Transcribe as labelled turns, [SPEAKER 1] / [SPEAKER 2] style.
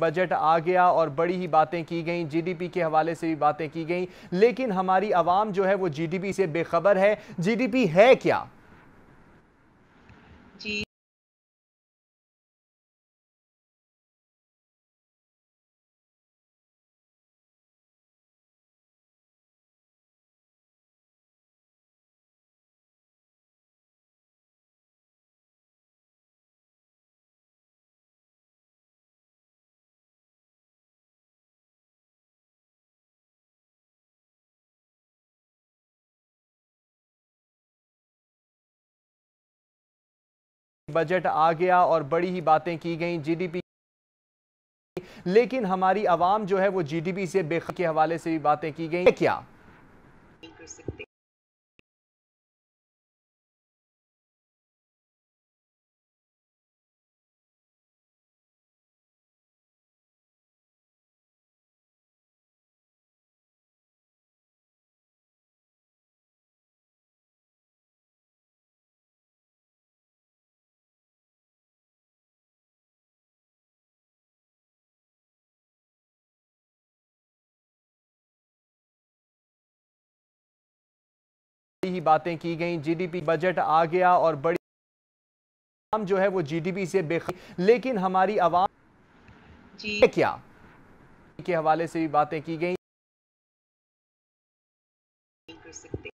[SPEAKER 1] budget आ गया और बड़ी ही बातें की गई जीडीपी के हवाले से भी बातें की गई लेकिन हमारी आवाम जो है वो जीडीपी से बेखबर है जीडीपी है क्या बजट आ गया और बड़ी ही बातें की गई जीडीपी लेकिन हमारी आवाम जो है वो जीडीपी से बेख के हवाले से भी बातें की गई क्या ही बातें की गई जीडीपी बजट आ गया और बड़ी जो है वो जीडीपी से बेख लेकिन हमारी आवाम क्या के हवाले से भी बातें की
[SPEAKER 2] गई